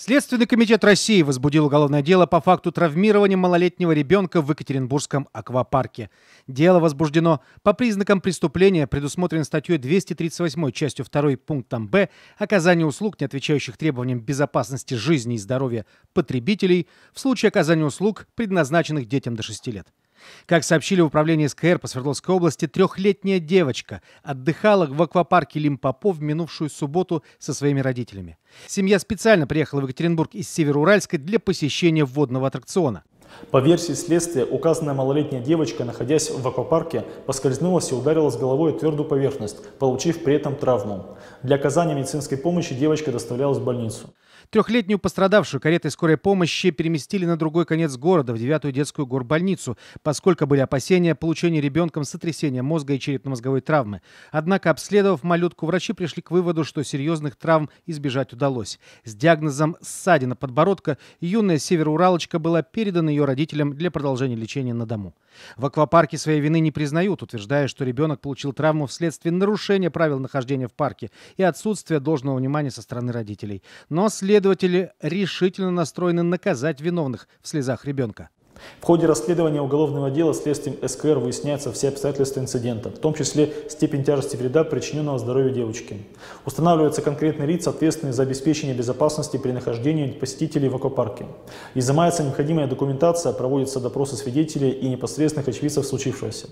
Следственный комитет России возбудил уголовное дело по факту травмирования малолетнего ребенка в Екатеринбургском аквапарке. Дело возбуждено по признакам преступления, предусмотрен статьей 238 частью 2 пунктом Б «Оказание услуг, не отвечающих требованиям безопасности жизни и здоровья потребителей в случае оказания услуг, предназначенных детям до 6 лет». Как сообщили в управлении СКР по Свердловской области, трехлетняя девочка отдыхала в аквапарке Лимпопо в минувшую субботу со своими родителями. Семья специально приехала в Екатеринбург из Североуральска для посещения водного аттракциона. По версии следствия, указанная малолетняя девочка, находясь в аквапарке, поскользнулась и ударилась головой о твердую поверхность, получив при этом травму. Для оказания медицинской помощи девочка доставлялась в больницу. Трехлетнюю пострадавшую каретой скорой помощи переместили на другой конец города, в девятую детскую горбольницу, поскольку были опасения получения ребенком сотрясения мозга и черепно-мозговой травмы. Однако, обследовав малютку, врачи пришли к выводу, что серьезных травм избежать удалось. С диагнозом ссадина подбородка юная североуралочка была передана ее родителям для продолжения лечения на дому. В аквапарке своей вины не признают, утверждая, что ребенок получил травму вследствие нарушения правил нахождения в парке и отсутствия должного внимания со стороны родителей. Но следователи решительно настроены наказать виновных в слезах ребенка. В ходе расследования уголовного дела следствием СКР выясняются все обстоятельства инцидента, в том числе степень тяжести вреда, причиненного здоровью девочки. Устанавливаются конкретные лица, ответственные за обеспечение безопасности при нахождении посетителей в аквапарке. Изымается необходимая документация, проводятся допросы свидетелей и непосредственных очевидцев случившегося.